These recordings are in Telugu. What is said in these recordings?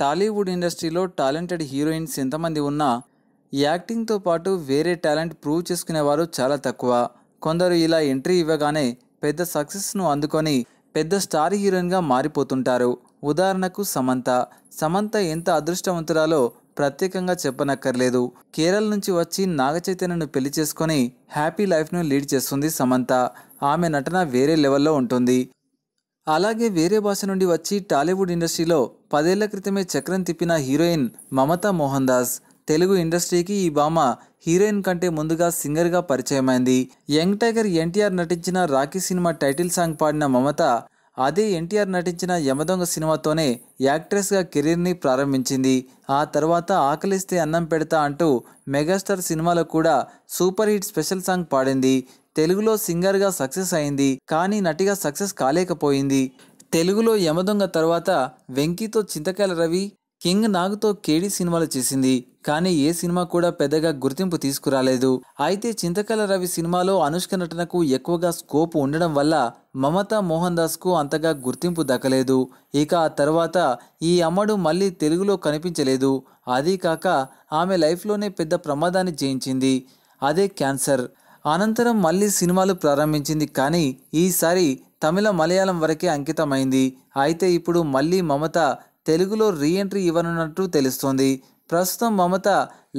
టాలీవుడ్ ఇండస్ట్రీలో టాలెంటెడ్ హీరోయిన్స్ ఎంతమంది ఉన్నా యాక్టింగ్తో పాటు వేరే టాలెంట్ ప్రూవ్ చేసుకునేవారు చాలా తక్కువ కొందరు ఇలా ఎంట్రీ ఇవ్వగానే పెద్ద సక్సెస్ను అందుకొని పెద్ద స్టార్ హీరోయిన్గా మారిపోతుంటారు ఉదాహరణకు సమంత సమంత ఎంత అదృష్టవంతురాలో ప్రత్యేకంగా చెప్పనక్కర్లేదు కేరళ నుంచి వచ్చి నాగచైతన్యను పెళ్లి చేసుకొని హ్యాపీ లైఫ్ను లీడ్ చేస్తుంది సమంత ఆమె నటన వేరే లెవెల్లో ఉంటుంది అలాగే వేరే భాష నుండి వచ్చి టాలీవుడ్ ఇండస్ట్రీలో పదేళ్ల క్రితమే చక్రం తిప్పిన హీరోయిన్ మమతా మోహన్ దాస్ తెలుగు ఇండస్ట్రీకి ఈ భామ హీరోయిన్ కంటే ముందుగా సింగర్గా పరిచయమైంది యంగ్ టైగర్ ఎన్టీఆర్ నటించిన రాఖీ సినిమా టైటిల్ సాంగ్ పాడిన మమత అదే ఎన్టీఆర్ నటించిన యమదొంగ సినిమాతోనే యాక్ట్రెస్గా కెరీర్ని ప్రారంభించింది ఆ తర్వాత ఆకలిస్తే అన్నం పెడతా అంటూ మెగాస్టార్ సినిమాలో కూడా సూపర్ హిట్ స్పెషల్ సాంగ్ పాడింది తెలుగులో సింగర్గా సక్సెస్ అయింది కానీ నటిగా సక్సెస్ కాలేకపోయింది తెలుగులో యమదొంగ తర్వాత వెంకీతో చింతకాయల రవి కింగ్ నాగుతో కేడి సినిమాలు చేసింది కానీ ఏ సినిమా కూడా పెద్దగా గుర్తింపు తీసుకురాలేదు అయితే చింతకాల రవి సినిమాలో అనుష్క నటనకు ఎక్కువగా స్కోప్ ఉండడం వల్ల మమతా మోహన్ దాస్కు అంతగా గుర్తింపు దక్కలేదు ఇక ఆ తర్వాత ఈ అమ్మడు మళ్ళీ తెలుగులో కనిపించలేదు అదీ కాక ఆమె లైఫ్లోనే పెద్ద ప్రమాదాన్ని జయించింది అదే క్యాన్సర్ అనంతరం మళ్ళీ సినిమాలు ప్రారంభించింది కానీ ఈసారి తమిళ మలయాళం వరకే అంకితమైంది అయితే ఇప్పుడు మళ్ళీ మమత తెలుగులో రీఎంట్రీ ఇవ్వనున్నట్టు తెలుస్తోంది ప్రస్తుతం మమత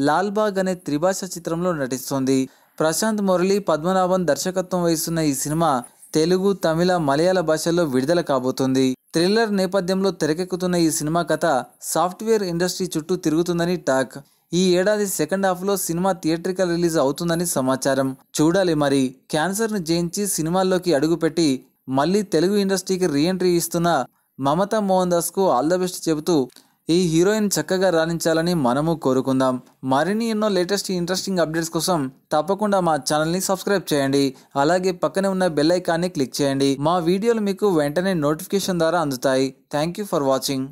లాల్బాగ్ అనే త్రిభాష చిత్రంలో నటిస్తోంది ప్రశాంత్ మురళి పద్మనాభన్ దర్శకత్వం వహిస్తున్న ఈ సినిమా తెలుగు తమిళ మలయాళ భాషల్లో విడుదల కాబోతుంది థ్రిల్లర్ నేపథ్యంలో తెరకెక్కుతున్న ఈ సినిమా కథ సాఫ్ట్వేర్ ఇండస్ట్రీ చుట్టూ తిరుగుతుందని టాక్ ఈ ఏడాది సెకండ్ హాఫ్లో సినిమా థియేట్రికల్ రిలీజ్ అవుతుందని సమాచారం చూడాలి మరి క్యాన్సర్ను జయించి సినిమాల్లోకి అడుగుపెట్టి మళ్ళీ తెలుగు ఇండస్ట్రీకి రీఎంట్రీ ఇస్తున్న మమతా మోహన్ దాస్కు ఆల్ ద బెస్ట్ చెబుతూ ఈ హీరోయిన్ చక్కగా రాణించాలని మనము కోరుకుందాం మరిన్ని ఎన్నో లేటెస్ట్ ఇంట్రెస్టింగ్ అప్డేట్స్ కోసం తప్పకుండా మా ఛానల్ని సబ్స్క్రైబ్ చేయండి అలాగే పక్కనే ఉన్న బెల్ ఐకాన్ని క్లిక్ చేయండి మా వీడియోలు మీకు వెంటనే నోటిఫికేషన్ ద్వారా అందుతాయి థ్యాంక్ యూ ఫర్ వాచింగ్